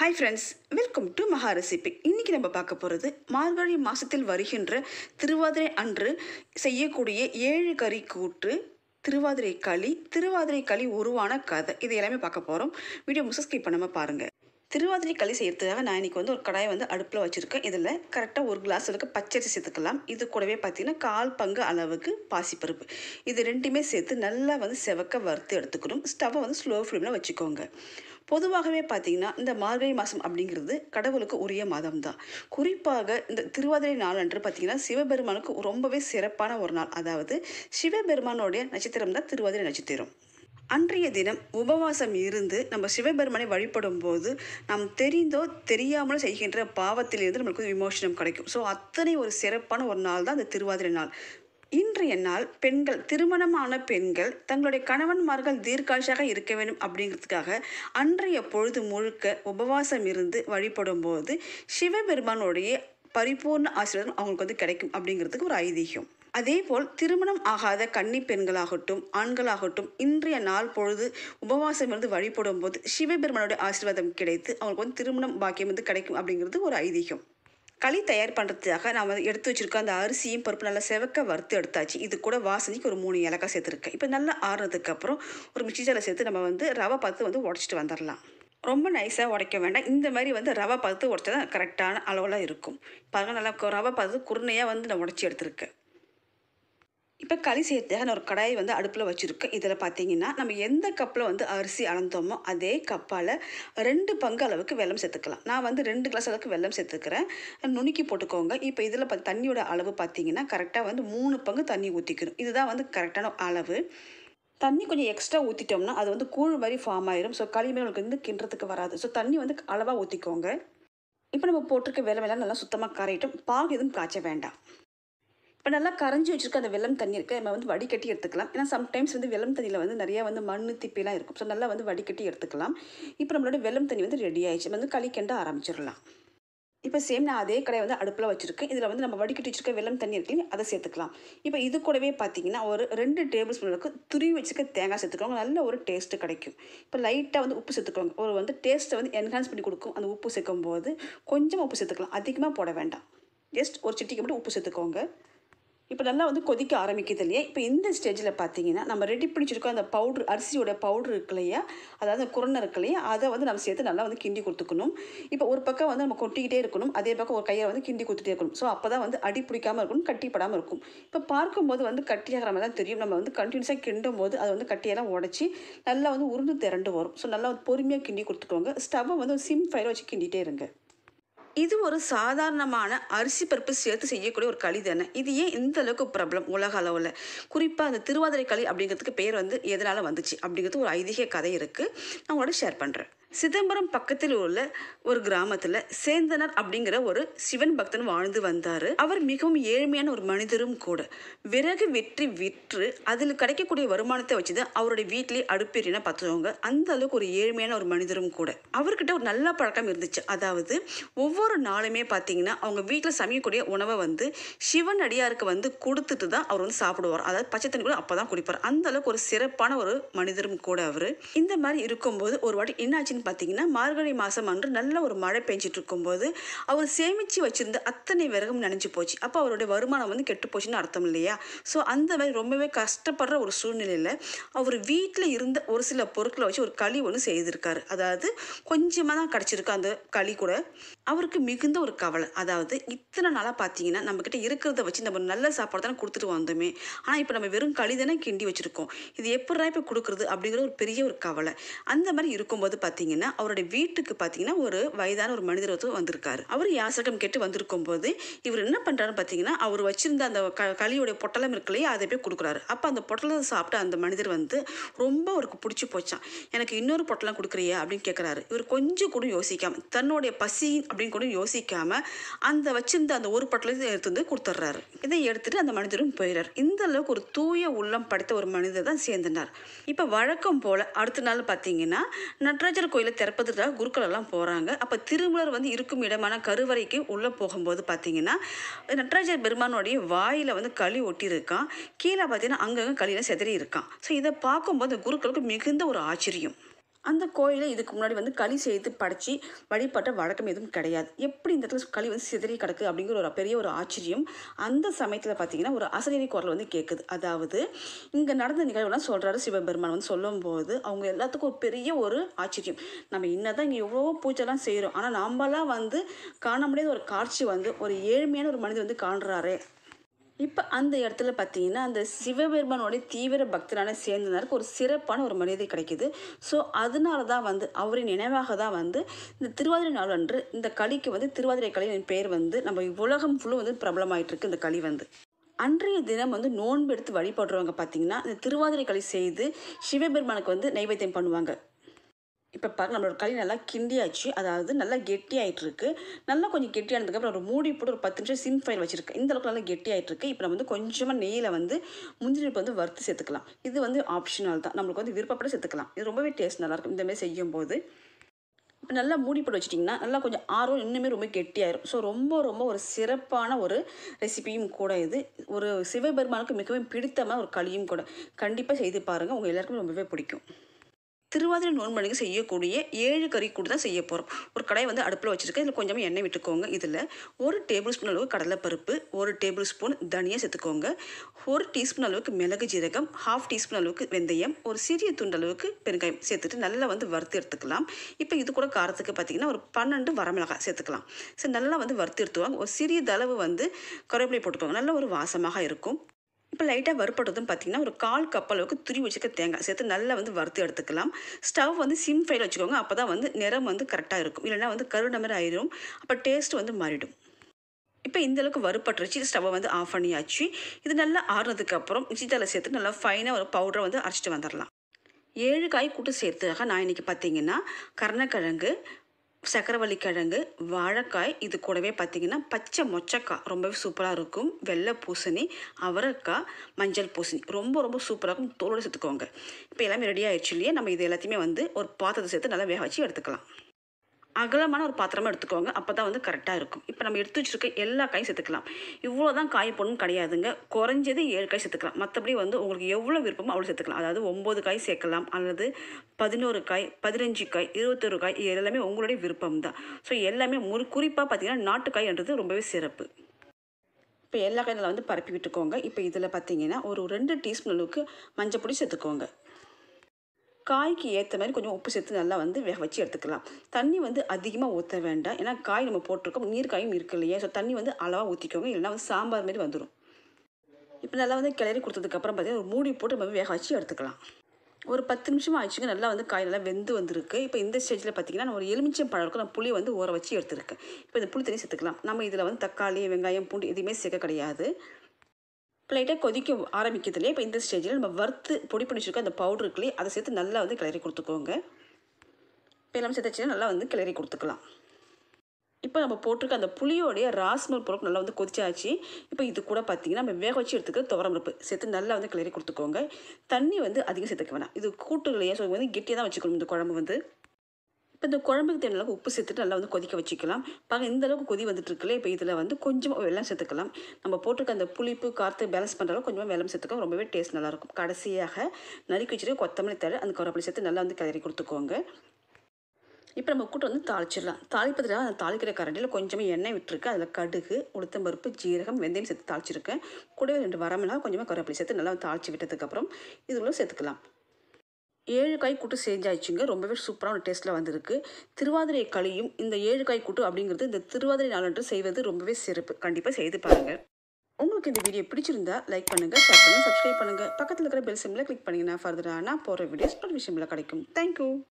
hi friends welcome to Maha recipe இன்றைக்கி நம்ம பார்க்க போகிறது மார்கழி மாதத்தில் வருகின்ற திருவாதிரை அன்று செய்யக்கூடிய ஏழு கறி கூற்று திருவாதிரை களி திருவாதிரை களி உருவான கதை இது எல்லாமே பார்க்க போகிறோம் வீடியோ முசஸ் பண்ணாமல் பாருங்கள் திருவாதிரை களி செய்யறதுக்காக நான் இன்றைக்கி வந்து ஒரு கடாயை வந்து அடுப்பில் வச்சுருக்கேன் இதில் கரெக்டாக ஒரு கிளாஸ் அளவுக்கு பச்சரிசி சேர்த்துக்கலாம் இது கூடவே பார்த்தீங்கன்னா கால் பங்கு அளவுக்கு பாசிப்பருப்பு இது ரெண்டுமே சேர்த்து நல்லா வந்து செவக்க வறுத்து எடுத்துக்கணும் ஸ்டவ்வை வந்து ஸ்லோ ஃப்ளேமில் வச்சுக்கோங்க பொதுவாகவே பார்த்தீங்கன்னா இந்த மார்கழி மாதம் அப்படிங்கிறது கடவுளுக்கு உரிய மாதம் தான் குறிப்பாக இந்த திருவாதிரை நாளன்று பார்த்திங்கன்னா சிவபெருமானுக்கு ரொம்பவே சிறப்பான ஒரு நாள் அதாவது சிவபெருமானுடைய நட்சத்திரம் தான் திருவாதிரை நட்சத்திரம் அன்றைய தினம் உபவாசம் இருந்து நம்ம சிவபெருமனை வழிபடும் போது நாம் தெரிந்தோ தெரியாமலோ செய்கின்ற பாவத்திலிருந்து நம்மளுக்கு விமோசனம் கிடைக்கும் ஸோ அத்தனை ஒரு சிறப்பான ஒரு நாள் தான் அந்த திருவாதிரை நாள் இன்றைய நாள் பெண்கள் திருமணமான பெண்கள் தங்களுடைய கணவன்மார்கள் தீர்க்காட்சியாக இருக்க வேண்டும் அப்படிங்கிறதுக்காக அன்றைய பொழுது முழுக்க உபவாசம் இருந்து வழிபடும் போது சிவபெருமானுடைய பரிபூர்ண ஆசீர்வாதம் அவங்களுக்கு வந்து கிடைக்கும் அப்படிங்கிறதுக்கு ஒரு ஐதீகம் அதேபோல் திருமணம் ஆகாத கன்னி பெண்களாகட்டும் ஆண்களாகட்டும் இன்றைய நாள் பொழுது உபவாசம் இருந்து வழிபடும் போது சிவபெருமானுடைய ஆசீர்வாதம் கிடைத்து அவங்களுக்கு வந்து திருமணம் பாக்கியம் வந்து கிடைக்கும் அப்படிங்கிறது ஒரு ஐதீகம் களி தயார் பண்ணுறதுக்காக நம்ம எடுத்து வச்சுருக்க அந்த அரிசியும் பருப்பு நல்லா செவக்க வறுத்து எடுத்தாச்சு இது கூட வாசனைக்கு ஒரு மூணு ஏலக்காய் சேர்த்துருக்கேன் இப்போ நல்லா ஆறுனதுக்கப்புறம் ஒரு மிக்சி ஜாரில் சேர்த்து நம்ம வந்து ரவை பார்த்து வந்து உடச்சிட்டு வந்துடலாம் ரொம்ப நைஸாக உடைக்க வேண்டாம் இந்த மாதிரி வந்து ரவை பார்த்து உடைச்சா தான் கரெக்டான அளவில் இருக்கும் பாருங்கள் நல்லா ரவை பார்த்து குருணையாக வந்து நான் உடச்சி எடுத்திருக்கேன் இப்போ களி செய்யறதுக்காக நான் ஒரு கடாயை வந்து அடுப்பில் வச்சுருக்கேன் இதில் பார்த்தீங்கன்னா நம்ம எந்த கப்பில் வந்து அரிசி அளந்தோமோ அதே கப்பால் ரெண்டு பங்கு அளவுக்கு வெள்ளம் சேர்த்துக்கலாம் நான் வந்து ரெண்டு கிளாஸ் அளவுக்கு வெள்ளம் சேர்த்துக்கிறேன் நுணுக்கி போட்டுக்கோங்க இப்போ இதில் தண்ணியோட அளவு பார்த்தீங்கன்னா கரெக்டாக வந்து மூணு பங்கு தண்ணி ஊற்றிக்கணும் இதுதான் வந்து கரெக்டான அளவு தண்ணி கொஞ்சம் எக்ஸ்ட்ரா ஊற்றிட்டோம்னா அது வந்து கூழ் மாதிரி ஃபார்ம் ஆயிரும் ஸோ களிமே உங்களுக்கு வந்து கிண்டுறதுக்கு வராது ஸோ தண்ணி வந்து அளவாக ஊற்றிக்கோங்க இப்போ நம்ம போட்டிருக்க வெள்ளம் எல்லாம் நல்லா சுத்தமாக கரையிட்டும் பாகு எதுவும் காய்ச்ச வேண்டாம் இப்போ நல்லா கரைஞ்சி வச்சுருக்க அந்த வெள்ளம் தண்ணி இருக்குது நம்ம வந்து வடிகட்டி எடுத்துக்கலாம் ஏன்னா சம்டைம்ஸ் வந்து வெள்ளம் தண்ணியில் வந்து நிறையா வந்து மண் திப்பிலாம் இருக்கும் ஸோ நல்லா வந்து வடிகட்டி எடுத்துக்கலாம் இப்போ நம்மளோட வெள்ளம் தண்ணி வந்து ரெடி ஆயிடுச்சு வந்து களி கெண்ட ஆரம்பிச்சிடலாம் இப்போ சேம் நான் அதே கடையை வந்து அடுப்பில் வச்சுருக்கேன் இதில் வந்து நம்ம வடிக்கட்டி வச்சுருக்க வெள்ளம் தண்ணி இருக்குல்லையே அதை சேர்த்துக்கலாம் இப்போ இது கூடவே பார்த்தீங்கன்னா ஒரு ரெண்டு டேபிள் ஸ்பூனுக்கு துரி துருவி வச்சுக்க தேங்காய் சேர்த்துக்கோங்க நல்ல ஒரு டேஸ்ட்டு கிடைக்கும் இப்போ லைட்டாக வந்து உப்பு சேர்த்துக்கோங்க ஒரு வந்து டேஸ்ட்டை வந்து என்ஹான்ஸ் பண்ணி கொடுக்கும் அந்த உப்பு சேர்க்கும் போது கொஞ்சமாக உப்பு சேர்த்துக்கலாம் அதிகமாக போட வேண்டாம் ஜஸ்ட் ஒரு சிட்டிக்கு மட்டும் உப்பு சேர்த்துக்கோங்க இப்போ நல்லா வந்து கொதிக்க ஆரம்பிக்கிறது இல்லையா இப்போ இந்த ஸ்டேஜில் பார்த்தீங்கன்னா நம்ம ரெடி பிடிச்சிருக்கோம் அந்த பவுட்ரு அரிசியோட பவுட்ரு இருக்கு இல்லையா அதாவது குரணை இருக்கு இல்லையா அதை வந்து நம்ம சேர்த்து நல்லா வந்து கிண்டி கொடுத்துக்கணும் இப்போ ஒரு பக்கம் வந்து நம்ம கொட்டிக்கிட்டே இருக்கணும் அதே பக்கம் ஒரு கையை வந்து கிண்டி கொடுத்துட்டே இருக்கணும் ஸோ அப்போ தான் வந்து அடி பிடிக்காமல் இருக்கணும் கட்டிப்படாமல் இருக்கும் இப்போ பார்க்கும்போது வந்து கட்டியாகிற மாதிரி தான் தெரியும் நம்ம வந்து கண்டினியூஸாக கிண்டும் போது அதை வந்து கட்டியெல்லாம் உடச்சி நல்லா வந்து உருண்டு திரண்டு வரும் ஸோ நல்லா வந்து பொறுமையாக கிண்டி கொடுத்துக்கோங்க ஸ்டவ்வை வந்து சிம் ஃபயர் வச்சு கிண்டிகிட்டே இருங்க இது ஒரு சாதாரணமான அரிசி பருப்பு சேர்த்து செய்யக்கூடிய ஒரு களி தானே இது ஏன் இந்த அளவுக்கு பிரபலம் உலக அளவில் குறிப்பாக அந்த திருவாதிரை களி அப்படிங்கிறதுக்கு பேர் வந்து எதனால் வந்துச்சு அப்படிங்கிறது ஒரு ஐதீக கதை இருக்குது நான் உங்களோட ஷேர் பண்ணுறேன் சிதம்பரம் பக்கத்தில் உள்ள ஒரு கிராமத்தில் சேந்தனர் அப்படிங்கிற ஒரு சிவன் பக்தன் வாழ்ந்து வந்தார் அவர் மிகவும் ஏழ்மையான ஒரு மனிதரும் கூட விறகு வெற்றி விற்று அதில் கிடைக்கக்கூடிய வருமானத்தை வச்சு தான் அவருடைய வீட்டிலே அடுப்பேறினா பார்த்துருவாங்க அந்த அளவுக்கு ஒரு ஏழ்மையான ஒரு மனிதரும் கூட அவர்கிட்ட ஒரு நல்ல பழக்கம் இருந்துச்சு அதாவது ஒவ்வொரு நாளுமே பார்த்தீங்கன்னா அவங்க வீட்டில் சமையக்கூடிய உணவை வந்து சிவன் அடியாருக்கு வந்து கொடுத்துட்டு தான் அவர் வந்து சாப்பிடுவார் அதாவது பச்சை தண்ணி கூட அப்போ தான் குடிப்பார் அந்த அளவுக்கு ஒரு சிறப்பான ஒரு மனிதரும் கூட அவர் இந்த மாதிரி இருக்கும்போது ஒரு வாட்டி என்னாச்சு அப்படின்னு பார்த்தீங்கன்னா மார்கழி மாதம் அன்று நல்ல ஒரு மழை பெஞ்சிட்டு இருக்கும்போது அவர் சேமித்து வச்சுருந்த அத்தனை விறகும் நினைஞ்சு போச்சு அப்போ அவருடைய வருமானம் வந்து கெட்டு போச்சுன்னு அர்த்தம் இல்லையா ஸோ அந்த மாதிரி ரொம்பவே கஷ்டப்படுற ஒரு சூழ்நிலையில் அவர் வீட்டில் இருந்த ஒரு சில பொருட்களை வச்சு ஒரு களி ஒன்று செய்திருக்காரு அதாவது கொஞ்சமாக தான் கிடச்சிருக்கு அந்த களி கூட அவருக்கு மிகுந்த ஒரு கவலை அதாவது இத்தனை நாளாக பார்த்தீங்கன்னா நம்மக்கிட்ட இருக்கிறத வச்சு நம்ம நல்ல சாப்பாடு தானே கொடுத்துட்டு வந்தோமே ஆனால் இப்போ நம்ம வெறும் களி தானே கிண்டி வச்சுருக்கோம் இது எப்படி இப்போ கொடுக்குறது அப்படிங்கிற ஒரு பெரிய ஒரு கவலை அந்த மாதிரி இருக்கும்போது பார்த்தீங்கன்னா பார்த்தீங்கன்னா அவருடைய வீட்டுக்கு பார்த்தீங்கன்னா ஒரு வயதான ஒரு மனிதர் ஒருத்தர் வந்திருக்காரு அவர் யாசகம் கேட்டு வந்திருக்கும் போது இவர் என்ன பண்றாரு பார்த்தீங்கன்னா அவர் வச்சிருந்த அந்த க பொட்டலம் இருக்கலையே அதை போய் கொடுக்குறாரு அப்போ அந்த பொட்டலத்தை சாப்பிட்டு அந்த மனிதர் வந்து ரொம்ப அவருக்கு பிடிச்சி போச்சான் எனக்கு இன்னொரு பொட்டலம் கொடுக்குறியா அப்படின்னு கேட்குறாரு இவர் கொஞ்சம் கூட யோசிக்காமல் தன்னுடைய பசி அப்படின்னு கூட யோசிக்காம அந்த வச்சிருந்த அந்த ஒரு பொட்டலத்தை எடுத்து வந்து கொடுத்துட்றாரு இதை எடுத்துட்டு அந்த மனிதரும் போயிடுறார் இந்த அளவுக்கு ஒரு தூய உள்ளம் படைத்த ஒரு மனிதர் தான் சேர்ந்தனார் இப்போ வழக்கம் போல அடுத்த நாள் பார்த்தீங்கன்னா நடராஜர் கோயில் கோயிலை திறப்பதற்காக குருக்கள் எல்லாம் போகிறாங்க அப்போ திருமலர் வந்து இருக்கும் இடமான கருவறைக்கு உள்ளே போகும்போது பார்த்தீங்கன்னா நடராஜர் பெருமானுடைய வாயில் வந்து களி ஒட்டியிருக்கான் கீழே பார்த்தீங்கன்னா அங்கங்கே களியில் செதறி இருக்கான் ஸோ இதை பார்க்கும்போது குருக்களுக்கு மிகுந்த ஒரு ஆச்சரியம் அந்த கோயிலை இதுக்கு முன்னாடி வந்து களி செய்து படைச்சி வழிபட்ட வழக்கம் எதுவும் கிடையாது எப்படி இந்த இடத்துல களி வந்து சிதறி கிடக்கு அப்படிங்கிற ஒரு பெரிய ஒரு ஆச்சரியம் அந்த சமயத்தில் பார்த்தீங்கன்னா ஒரு அசரீரி குரல் வந்து கேட்குது அதாவது இங்கே நடந்த நிகழ்வுலாம் சொல்கிறாரு சிவபெருமான் வந்து சொல்லும்போது அவங்க எல்லாத்துக்கும் ஒரு பெரிய ஒரு ஆச்சரியம் நம்ம இன்னதான் இங்கே எவ்வளோ பூஜைலாம் செய்கிறோம் ஆனால் நம்மளாம் வந்து காண முடியாத ஒரு காட்சி வந்து ஒரு ஏழ்மையான ஒரு மனிதர் வந்து காணுறாரு இப்போ அந்த இடத்துல பார்த்தீங்கன்னா அந்த சிவபெருமானுடைய தீவிர பக்தரான சேர்ந்தனருக்கு ஒரு சிறப்பான ஒரு மரியாதை கிடைக்கிது ஸோ அதனால தான் வந்து அவரின் நினைவாக தான் வந்து இந்த திருவாதிரை நாள் அன்று இந்த களிக்கு வந்து திருவாதிரை களியின் பெயர் வந்து நம்ம உலகம் ஃபுல்லும் வந்து பிரபலமாயிட்டு இருக்கு இந்த களி வந்து அன்றைய தினம் வந்து நோன்பு எடுத்து வழிபடுறவங்க பார்த்தீங்கன்னா இந்த திருவாதிரை களி செய்து சிவபெருமானுக்கு வந்து நைவேத்தியம் பண்ணுவாங்க இப்போ பாருங்க நம்மளோட களி நல்லா கிண்டியாச்சு அதாவது நல்லா இருக்கு நல்லா கொஞ்சம் கெட்டியானதுக்கப்புறம் ஒரு மூடி போட்டு ஒரு பத்து நிமிஷம் சிம் ஃபைல் வச்சுருக்கேன் இந்த அளவுக்கு நல்லா இருக்கு இப்போ நம்ம வந்து கொஞ்சமாக நெய்யில் வந்து முந்திரி வந்து வறுத்து சேர்த்துக்கலாம் இது வந்து ஆப்ஷனல் தான் நம்மளுக்கு வந்து விருப்பப்பட சேர்த்துக்கலாம் இது ரொம்பவே டேஸ்ட் நல்லாயிருக்கும் இந்தமாதிரி செய்யும்போது இப்போ நல்லா மூடி போட்டு வச்சிட்டிங்கன்னா நல்லா கொஞ்சம் ஆர்வம் இன்னுமே ரொம்ப கெட்டியாயிரும் ஸோ ரொம்ப ரொம்ப ஒரு சிறப்பான ஒரு ரெசிபியும் கூட இது ஒரு சிவபெருமானுக்கு மிகவும் பிடித்தமான ஒரு களியும் கூட கண்டிப்பாக செய்து பாருங்கள் உங்கள் எல்லாருக்குமே ரொம்பவே பிடிக்கும் திருவாதிரை நோன்பனுக்கு செய்யக்கூடிய ஏழு கறி கூட தான் செய்ய போகிறோம் ஒரு கடையை வந்து அடுப்பில் வச்சுருக்கேன் இதில் கொஞ்சமாக எண்ணெய் விட்டுக்கோங்க இதில் ஒரு டேபிள் ஸ்பூன் அளவுக்கு கடலைப்பருப்பு ஒரு டேபிள் ஸ்பூன் தனியாக சேர்த்துக்கோங்க ஒரு டீஸ்பூன் அளவுக்கு மிளகு ஜீரகம் ஹாஃப் டீஸ்பூன் அளவுக்கு வெந்தயம் ஒரு சிறிய துண்டு அளவுக்கு பெருங்காயம் சேர்த்துட்டு நல்லா வந்து வறுத்து எடுத்துக்கலாம் இப்போ இது கூட காரத்துக்கு பார்த்திங்கன்னா ஒரு பன்னெண்டு வரமிளகாய் சேர்த்துக்கலாம் சரி நல்லா வந்து வறுத்து எடுத்துவாங்க ஒரு சிறிய தளவு வந்து கருவேப்பிலை போட்டுக்கோங்க நல்ல ஒரு வாசமாக இருக்கும் இப்போ லைட்டாக வறுப்படுறதும் பார்த்தீங்கன்னா ஒரு கால் கப் அளவுக்கு துரி வச்சுக்க தேங்காய் சேர்த்து நல்லா வந்து வறுத்து எடுத்துக்கலாம் ஸ்டவ் வந்து சிம் ஃபைல் வச்சுக்கோங்க அப்போ தான் வந்து நிறம் வந்து கரெக்டாக இருக்கும் இல்லைனா வந்து கருண மாதிரி ஆயிரும் அப்போ டேஸ்ட் வந்து மாறிடும் இப்போ இந்தளவுக்கு வறுப்பட்டுருச்சு ஸ்டவ்வை வந்து ஆஃப் பண்ணியாச்சு இது நல்லா ஆறுனதுக்கப்புறம் மிச்சித்தால சேர்த்து நல்லா ஃபைனாக ஒரு பவுடரை வந்து அரைச்சிட்டு வந்துடலாம் ஏழு காய் கூட்டு சேர்த்துக்காக நான் இன்றைக்கி பார்த்தீங்கன்னா கருணக்கிழங்கு சக்கரவள்ளி கிழங்கு வாழைக்காய் இது கூடவே பார்த்திங்கன்னா பச்சை மொச்சக்காய் ரொம்பவே சூப்பராக இருக்கும் வெள்ளை பூசணி அவரைக்காய் மஞ்சள் பூசணி ரொம்ப ரொம்ப சூப்பராக இருக்கும் தோலோடு சேர்த்துக்கோங்க இப்போ எல்லாமே ரெடி ஆயிடுச்சு இல்லையே நம்ம இது எல்லாத்தையுமே வந்து ஒரு பாத்திரத்தை சேர்த்து நல்லா வேக வச்சு எடுத்துக்கலாம் அகலமான ஒரு பாத்திரமாக எடுத்துக்கோங்க அப்போ தான் வந்து கரெக்டாக இருக்கும் இப்போ நம்ம எடுத்து வச்சுருக்க எல்லா காயும் சேர்த்துக்கலாம் இவ்வளோ தான் காய் போடணும் கிடையாதுங்க குறைஞ்சது ஏழு காய் சேர்த்துக்கலாம் மற்றபடி வந்து உங்களுக்கு எவ்வளோ விருப்பமோ அவ்வளோ சேர்த்துக்கலாம் அதாவது ஒம்பது காய் சேர்க்கலாம் அல்லது பதினோரு காய் பதினஞ்சு காய் இருபத்தொரு காய் இது எல்லாமே உங்களுடைய விருப்பம் தான் ஸோ எல்லாமே முறு குறிப்பாக பார்த்தீங்கன்னா காய்ன்றது ரொம்பவே சிறப்பு இப்போ எல்லா காயும் வந்து பரப்பி விட்டுக்கோங்க இப்போ இதில் பார்த்தீங்கன்னா ஒரு ரெண்டு டீஸ்பூன் அளவுக்கு மஞ்சள் பொடி சேர்த்துக்கோங்க காய்க்கு ஏற்ற மாதிரி கொஞ்சம் உப்பு சேர்த்து நல்லா வந்து வேக வச்சு எடுத்துக்கலாம் தண்ணி வந்து அதிகமாக ஊற்ற வேண்டாம் ஏன்னா காய் நம்ம போட்டிருக்கோம் நீர் காயும் இருக்கு இல்லையா ஸோ தண்ணி வந்து அளவாக ஊற்றிக்கோங்க இல்லைனா வந்து சாம்பார் மாதிரி வந்துடும் இப்போ நல்லா வந்து கிளறி கொடுத்ததுக்கப்புறம் பார்த்தீங்கன்னா ஒரு மூடி போட்டு நம்ம வேக வச்சு எடுத்துக்கலாம் ஒரு பத்து நிமிஷம் ஆச்சுங்க நல்லா வந்து காய் நல்லா வெந்து வந்திருக்கு இப்போ இந்த ஸ்டேஜில் பார்த்தீங்கன்னா நான் ஒரு எலுமிச்சம் பழம் இருக்கும் நான் புளியை வந்து ஊற வச்சு எடுத்துருக்கேன் இப்போ இந்த புளி தண்ணி சேர்த்துக்கலாம் நம்ம இதில் வந்து தக்காளி வெங்காயம் பூண்டு எதுவுமே சேர்க்க கிடையாது லைட்டாக கொதிக்க ஆரம்பிக்கிறதுலே இப்போ இந்த ஸ்டேஜில் நம்ம வறுத்து பொடி பண்ணி வச்சுருக்க அந்த பவுடர் இருக்குலேயே அதை சேர்த்து நல்லா வந்து கிளறி கொடுத்துக்கோங்க இப்போ எல்லாம் சேர்த்துச்சுன்னா நல்லா வந்து கிளறி கொடுத்துக்கலாம் இப்போ நம்ம போட்டிருக்க அந்த புளியோடைய ராஸ்மல் பொருட்கள் நல்லா வந்து கொதிச்சாச்சு இப்போ இது கூட பார்த்தீங்கன்னா நம்ம வேக வச்சு எடுத்துக்கிற துவரம் பருப்பு சேர்த்து நல்லா வந்து கிளறி கொடுத்துக்கோங்க தண்ணி வந்து அதிகம் சேர்த்துக்க வேணாம் இது கூட்டு இல்லையா ஸோ வந்து கெட்டியாக தான் வச்சுக்கணும் இந்த குழம்பு வந்து இப்போ இந்த குழம்புக்கு தேவையான உப்பு சேர்த்துட்டு நல்லா வந்து கொதிக்க வச்சுக்கலாம் பாக இந்த அளவுக்கு கொதி வந்துட்டு இருக்குல்ல இப்போ இதில் வந்து கொஞ்சமாக வெள்ளம் சேர்த்துக்கலாம் நம்ம போட்டுக்க அந்த புளிப்பு காற்று பேலன்ஸ் பண்ணுறதுக்கு கொஞ்சமாக வெள்ளம் சேர்த்துக்கலாம் ரொம்பவே டேஸ்ட் நல்லாயிருக்கும் கடைசியாக நறுக்கி வச்சுட்டு கொத்தமல்லி தழை அந்த கருவேப்பிலை சேர்த்து நல்லா வந்து கதறி கொடுத்துக்கோங்க இப்போ நம்ம கூட்டம் வந்து தாளிச்சிடலாம் தாளிப்பதில் அந்த தாளிக்கிற கரண்டியில் கொஞ்சமாக எண்ணெய் விட்டுருக்கு அதில் கடுகு உளுத்தம்பருப்பு ஜீரகம் வெந்தயம் சேர்த்து தாளிச்சிருக்கேன் கூடவே ரெண்டு வரமெல்லாம் கொஞ்சமாக கருவேப்பிலை சேர்த்து நல்லா தாளித்து விட்டதுக்கப்புறம் இதுவும் சேர்த்துக்கலாம் ஏழு காய் கூட்டு செஞ்சாச்சுங்க ரொம்பவே சூப்பரான டேஸ்ட்டில் வந்திருக்கு திருவாதிரை களியும் இந்த ஏழு காய் கூட்டு அப்படிங்கிறது இந்த திருவாதிரை நாளன்று செய்வது ரொம்பவே சிறப்பு கண்டிப்பாக செய்து பாருங்கள் உங்களுக்கு இந்த வீடியோ பிடிச்சிருந்தா லைக் பண்ணுங்கள் ஷேர் பண்ணுங்கள் சப்ஸ்கிரைப் பண்ணுங்கள் பக்கத்தில் இருக்கிற பெல் சிம்மில் கிளிக் பண்ணிங்கன்னா ஃபர்தராக நான் போகிற வீடியோஸ் நோட்டிஃபிகேஷனில் கிடைக்கும் தேங்க்யூ